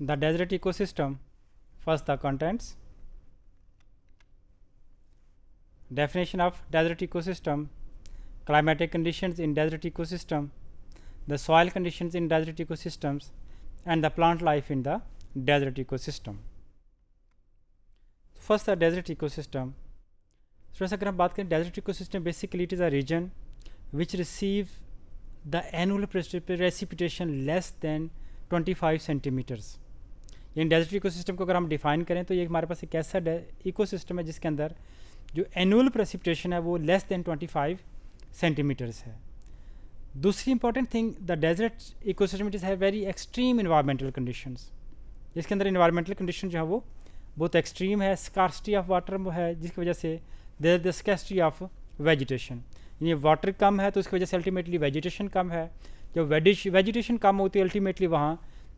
the desert ecosystem first the contents definition of desert ecosystem climatic conditions in desert ecosystem the soil conditions in desert ecosystems and the plant life in the desert ecosystem first the desert ecosystem so अगर हम बात करें desert ecosystem basically it is a region which receive the annual precipitation less than 25 centimeters लेकिन desert system को अगर हम define करें तो ये हमारे पास एक ऐसा सिस्टम है जिसके अंदर जो एनुअल प्रेसिपिटेशन है वो लेस देन 25 सेंटीमीटर्स है दूसरी important thing the desert system it is है वेरी एक्सट्रीम इन्वायरमेंटल कंडीशन जिसके अंदर इन्वायरमेंटल कंडीशन जो है वो बहुत एक्सट्रीम है स्कार्सिटी ऑफ वाटर है जिसकी वजह से there the scarcity of vegetation यानी वाटर कम है तो उसकी वजह से अल्टीमेटली वेजिटेशन कम है जब वेजिटेशन कम होती है अल्टीमेटली वहाँ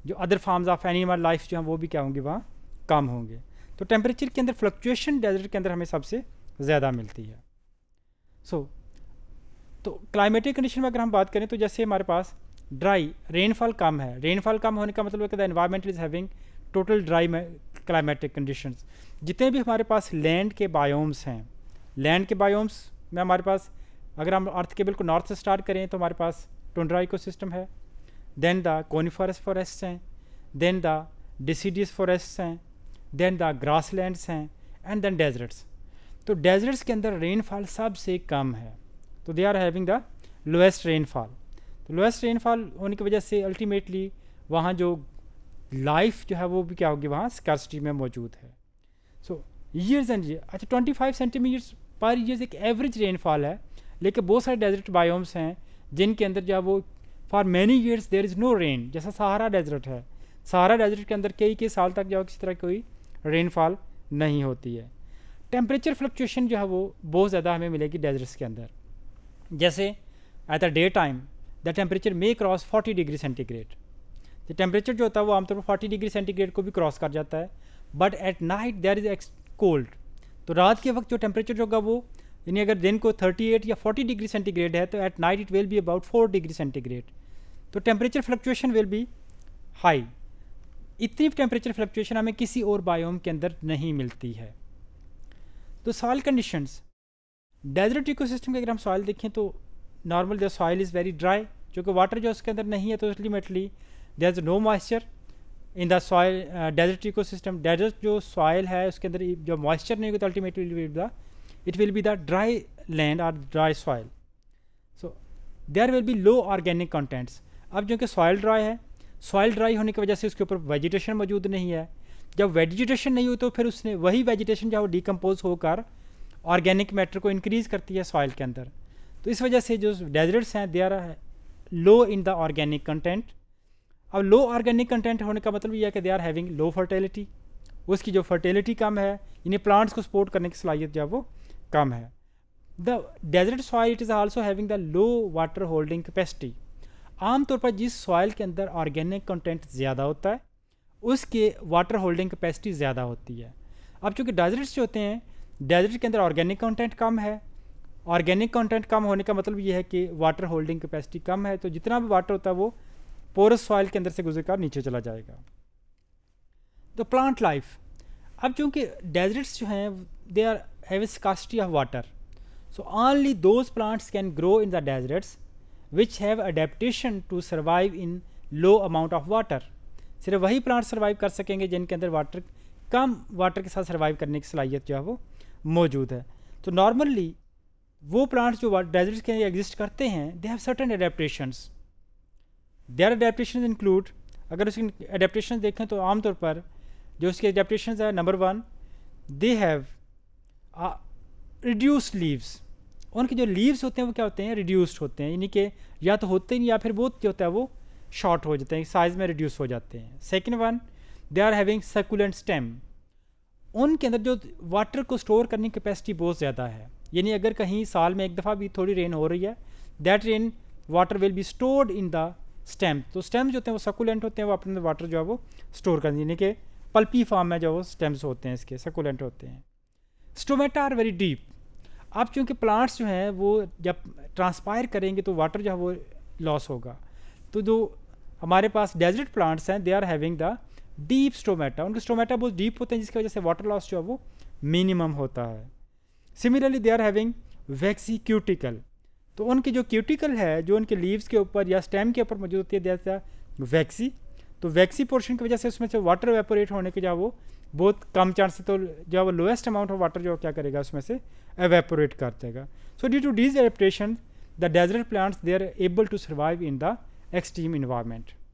जो other forms of animal life जो हैं वो भी क्या होंगे वहाँ कम होंगे तो टेम्परेचर के अंदर फ्लक्चुएशन डेजर्ट के अंदर हमें सबसे ज़्यादा मिलती है सो so, तो क्लाइमेटिक कंडीशन में अगर हम बात करें तो जैसे हमारे पास ड्राई रेनफॉल कम है रेनफॉल कम होने का मतलब है कि the environment is having total dry climatic condition जितने भी हमारे पास लैंड के बायोम्स हैं लैंड के बायोम्स में हमारे पास अगर हम अर्थ के बिल्कुल नॉर्थ से स्टार्ट करें तो हमारे पास टोंड्रा इकोसिस्टम है देन द कोनीफॉरेस्ट फॉरेस्ट हैं देन द डिसीडियस फॉरेस्ट हैं द ग्रास grasslands हैं एंड देन डेजर्ट्स तो डेजर्ट्स के अंदर रेनफॉल सबसे कम है तो they are having the lowest rainfall तो लोएस्ट रेनफॉल होने की वजह से अल्टीमेटली वहाँ जो लाइफ जो है वो भी क्या होगी वहाँ स्कर्सिटी में मौजूद है सो ईयर्स एंड ईयर अच्छा twenty five centimeters per years एक एवरेज रेनफॉल है लेकिन बहुत सारे डेजर्ट बायोम्स हैं जिनके अंदर जो है वो for many years there is no rain जैसा सहारा डेजर्ट है सहारा डेजर्ट के अंदर कई कई साल तक जो किसी तरह कोई रेनफॉल नहीं होती है टेम्परेचर फ्लक्चुएशन जो है वो बहुत ज़्यादा हमें मिलेगी डेजर्ट्स के अंदर जैसे at the day time the temperature may cross 40 degree centigrade तो टेम्परेचर जो होता है वो आमतौर पर 40 डिग्री सेंटीग्रेड को भी क्रॉस कर जाता है but at night there is ex cold तो रात के वक्त जो टेम्परेचर होगा वो यानी अगर दिन को 38 या 40 डिग्री सेंटीग्रेड है तो at night it will be about 4 degree centigrade तो temperature fluctuation will be high इतनी टेम्परेचर फ्लक्चुएशन हमें किसी और बायोम के अंदर नहीं मिलती है तो सॉयल कंडीशंस डेजर्ट इकोसिस्टम के अगर हम सॉयल देखें तो नॉर्मल जो सॉयल इज़ वेरी ड्राई जो कि वाटर जो उसके अंदर नहीं है तो ultimately there is no moisture in the soil desert ecosystem desert जो सॉयल है उसके अंदर जो मॉइस्चर नहीं होगा तो ultimately will the it will be the dry land or dry soil so there will be low organic contents अब जो कि सॉइल ड्राई है सॉइल ड्राई होने की वजह से उसके ऊपर वेजिटेशन मौजूद नहीं है जब वेजिटेशन नहीं हो तो फिर उसने वही वेजिटेशन जो डिकम्पोज होकर ऑर्गेनिक मैटर को इंक्रीज़ करती है सॉइल के अंदर तो इस वजह से जो डेजर्ट्स हैं they are low in the organic content अब लो ऑर्गेनिक कंटेंट होने का मतलब यह है कि they are having low fertility उसकी जो फर्टिलिटी कम है इन्हें प्लांट्स को सपोर्ट करने की सलाहियत जो है वो कम है the desert soil it is also having the low water holding capacity आमतौर पर जिस सॉइल के अंदर ऑर्गेनिक कंटेंट ज़्यादा होता है उसके वाटर होल्डिंग कैपेसिटी ज़्यादा होती है अब चूँकि डेजर्ट्स जो होते हैं डेजर्ट के अंदर ऑर्गेनिक कंटेंट कम है ऑर्गेनिक कंटेंट कम होने का मतलब यह है कि वाटर होल्डिंग कैपेसिटी कम है तो जितना भी वाटर होता है वो पोरस सॉइल के अंदर से गुजर कर नीचे चला जाएगा द प्लांट लाइफ अब चूँकि डेजर्ट्स जो हैं they are have a scarcity of water. So only those plants can grow in the deserts which have adaptation to survive in low amount of water. सिर्फ वही प्लांट सर्वाइव कर सकेंगे जिनके अंदर वाटर कम वाटर के साथ सर्वाइव करने की सलाहियत जो है वो मौजूद है तो नॉर्मली वो प्लांट्स जो डेजर्ट्स के एग्जिस्ट करते हैं they have certain they are adaptation include अगर उसकी अडेप्टेशन देखें तो आमतौर पर जो उसके अडेप्टेशन है number one they have reduced leaves उनके जो लीव्स होते हैं वो क्या होते हैं रिड्यूस्ड होते हैं यानी कि या तो होते ही नहीं या फिर बहुत क्या होता है वो शॉर्ट हो जाते हैं साइज में रिड्यूस हो जाते हैं second one they are having succulent stem उनके अंदर जो वाटर को स्टोर करने की कैपेसिटी बहुत ज़्यादा है यानी अगर कहीं साल में एक दफ़ा भी थोड़ी रेन हो रही है that rain water will be stored in the stem तो स्टेम्स जो होते हैं वो सकुलेंट होते हैं वो अपने वाटर जो है वो स्टोर करते हैं यानी कि पल्पी फॉर्म में जो वो स्टेम्स होते हैं इसके सकुलेंट होते हैं स्टोमेटा आर वेरी डीप अब चूँकि प्लांट्स जो हैं वो जब ट्रांसपायर करेंगे तो वाटर जो है वो लॉस होगा तो जो हमारे पास डेजर्ट प्लांट्स हैं they are having the deep stomata उनके स्टोमेटा बहुत डीप होते हैं जिसकी वजह से वाटर लॉस जो है वो मिनिमम होता है similarly they are having waxy cuticle तो उनके जो क्यूटिकल है जो उनके लीव्स के ऊपर या स्टेम के ऊपर मौजूद होती है जैसा वैक्सी तो वैक्सी पोर्शन की वजह से उसमें से वाटर वेपोरेट होने के जो वो बहुत कम चांस तो जो वो लोएस्ट अमाउंट ऑफ वाटर जो क्या करेगा उसमें से एवेपोरेट कर देगा so due to these adaptation the desert plants they are able to survive in the extreme environment